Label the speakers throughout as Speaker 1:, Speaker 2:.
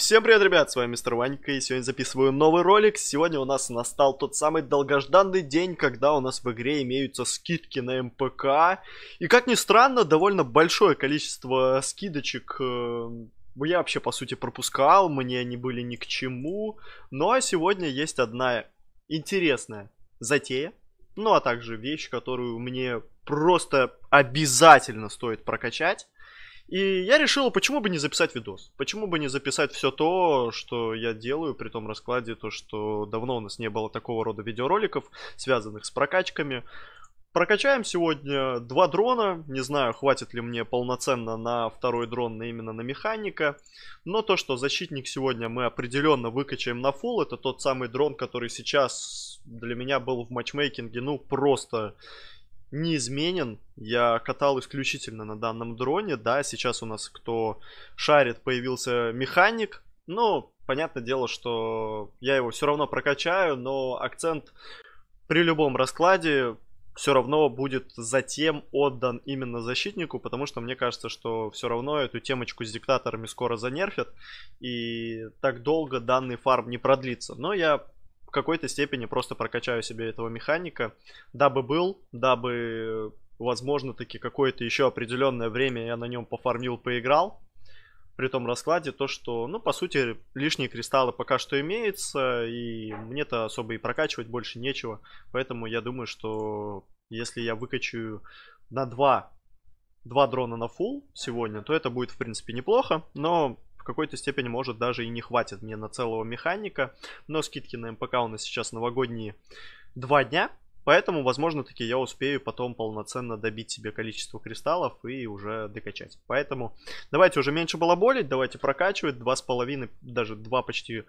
Speaker 1: Всем привет, ребят, с вами Мистер Ванька, и сегодня записываю новый ролик. Сегодня у нас настал тот самый долгожданный день, когда у нас в игре имеются скидки на МПК. И как ни странно, довольно большое количество скидочек эм, я вообще, по сути, пропускал, мне они были ни к чему. Но ну, а сегодня есть одна интересная затея, ну а также вещь, которую мне просто обязательно стоит прокачать. И я решил, почему бы не записать видос? Почему бы не записать все то, что я делаю при том раскладе, то, что давно у нас не было такого рода видеороликов, связанных с прокачками. Прокачаем сегодня два дрона. Не знаю, хватит ли мне полноценно на второй дрон, на именно на механика. Но то, что защитник сегодня мы определенно выкачаем на фул, это тот самый дрон, который сейчас для меня был в матчмейкинге, ну, просто неизменен Я катал исключительно на данном дроне. Да, сейчас у нас кто шарит, появился механик. но понятное дело, что я его все равно прокачаю, но акцент при любом раскладе все равно будет затем отдан именно защитнику, потому что мне кажется, что все равно эту темочку с диктаторами скоро занерфят, и так долго данный фарм не продлится. Но я в какой-то степени просто прокачаю себе этого механика, дабы был, дабы, возможно, таки какое-то еще определенное время я на нем пофармил, поиграл. При том раскладе то, что, ну, по сути, лишние кристаллы пока что имеются, и мне-то особо и прокачивать больше нечего. Поэтому я думаю, что если я выкачаю на 2 два дрона на фул сегодня, то это будет, в принципе, неплохо. Но в какой-то степени может даже и не хватит мне на целого механика. Но скидки на МПК у нас сейчас новогодние два дня. Поэтому, возможно, таки я успею потом полноценно добить себе количество кристаллов и уже докачать. Поэтому давайте уже меньше балаболить, давайте прокачивать. два с половиной, даже два почти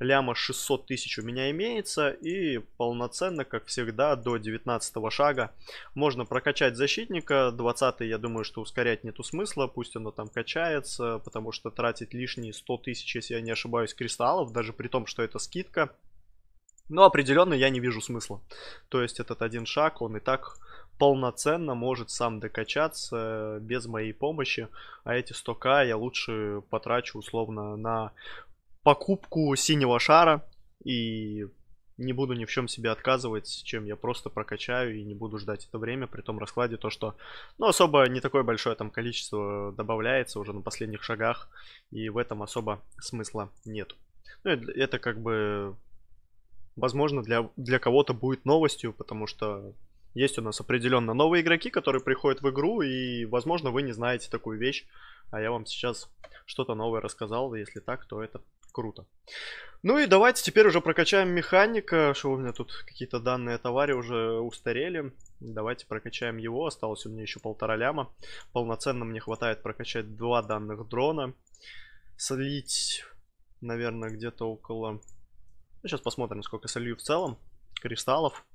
Speaker 1: ляма 600 тысяч у меня имеется. И полноценно, как всегда, до 19 шага можно прокачать защитника. 20 я думаю, что ускорять нету смысла. Пусть оно там качается, потому что тратить лишние 100 тысяч, если я не ошибаюсь, кристаллов, даже при том, что это скидка. Но определенно я не вижу смысла. То есть этот один шаг, он и так полноценно может сам докачаться э, без моей помощи. А эти 100к я лучше потрачу условно на покупку синего шара и не буду ни в чем себе отказывать, чем я просто прокачаю и не буду ждать это время, при том раскладе то, что ну, особо не такое большое там количество добавляется уже на последних шагах, и в этом особо смысла нет. Ну, это как бы возможно, для, для кого-то будет новостью, потому что есть у нас определенно новые игроки, которые приходят в игру, и, возможно, вы не знаете такую вещь, а я вам сейчас что-то новое рассказал, если так, то это круто. Ну и давайте теперь уже прокачаем механика, что у меня тут какие-то данные о товаре уже устарели. Давайте прокачаем его, осталось у меня еще полтора ляма. Полноценно мне хватает прокачать два данных дрона. Слить, наверное, где-то около ну, сейчас посмотрим, сколько солью в целом. Кристаллов.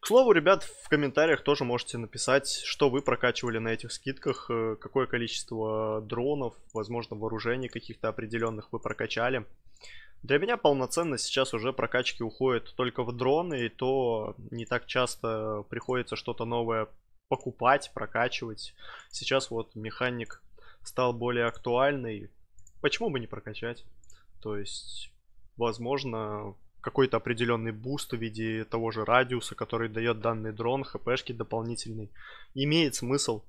Speaker 1: К слову, ребят, в комментариях тоже можете написать, что вы прокачивали на этих скидках, э, какое количество дронов, возможно, вооружений каких-то определенных вы прокачали. Для меня полноценно сейчас уже прокачки уходят только в дроны, и то не так часто приходится что-то новое покупать, прокачивать. Сейчас вот механик стал более актуальный. Почему бы не прокачать? То есть возможно, какой-то определенный буст в виде того же радиуса, который дает данный дрон, хпшки дополнительный. Имеет смысл.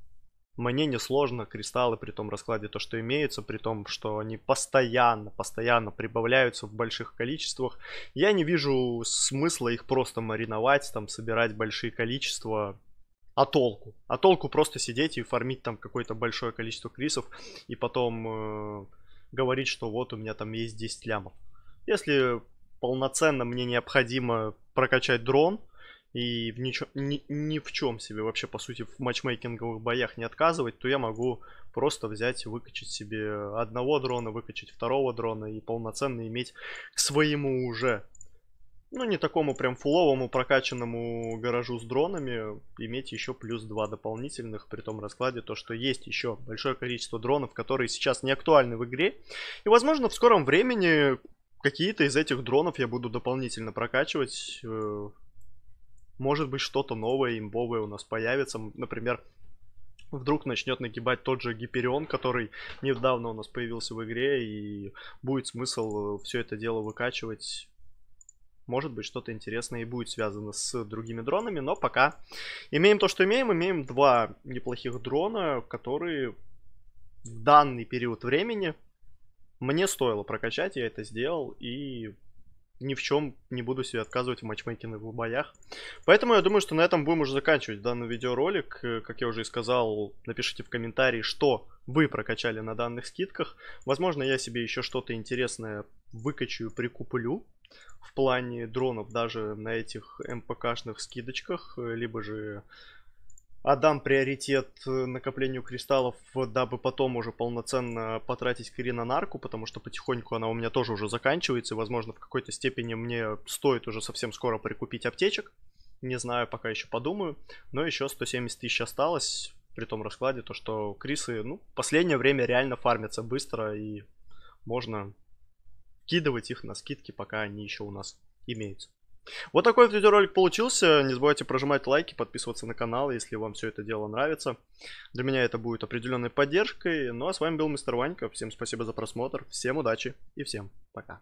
Speaker 1: Мне не сложно кристаллы при том раскладе, то что имеется, при том, что они постоянно, постоянно прибавляются в больших количествах. Я не вижу смысла их просто мариновать, там, собирать большие количества. А толку? А толку просто сидеть и фармить там какое-то большое количество крисов и потом э, говорить, что вот у меня там есть 10 лямов. Если полноценно мне необходимо прокачать дрон, и в ничем, ни, ни в чем себе вообще, по сути, в матчмейкинговых боях не отказывать, то я могу просто взять, и выкачать себе одного дрона, выкачать второго дрона и полноценно иметь к своему уже, ну, не такому прям фуловому прокачанному гаражу с дронами, иметь еще плюс два дополнительных при том раскладе, то, что есть еще большое количество дронов, которые сейчас не актуальны в игре, и, возможно, в скором времени Какие-то из этих дронов я буду дополнительно прокачивать. Э, может быть, что-то новое, имбовое у нас появится. Например, вдруг начнет нагибать тот же Гиперион, который недавно у нас появился в игре, и будет смысл э, все это дело выкачивать. Может быть, что-то интересное и будет связано с другими дронами, но пока имеем то, что имеем. Имеем два неплохих дрона, которые в данный период времени мне стоило прокачать, я это сделал, и ни в чем не буду себе отказывать в матчмейкинговых боях. Поэтому я думаю, что на этом будем уже заканчивать данный видеоролик. Э, как я уже и сказал, напишите в комментарии, что вы прокачали на данных скидках. Возможно, я себе еще что-то интересное выкачаю, прикуплю в плане дронов даже на этих МПКшных скидочках, э, либо же отдам приоритет э, накоплению кристаллов, дабы потом уже полноценно потратить Крина на арку, потому что потихоньку она у меня тоже уже заканчивается, и, возможно, в какой-то степени мне стоит уже совсем скоро прикупить аптечек. Не знаю, пока еще подумаю. Но еще 170 тысяч осталось при том раскладе, то что Крисы, ну, последнее время реально фармятся быстро, и можно кидывать их на скидки, пока они еще у нас имеются. Вот такой вот видеоролик получился. Не забывайте прожимать лайки, подписываться на канал, если вам все это дело нравится. Для меня это будет определенной поддержкой. Ну а с вами был Мистер Ванька. Всем спасибо за просмотр, всем удачи и всем пока.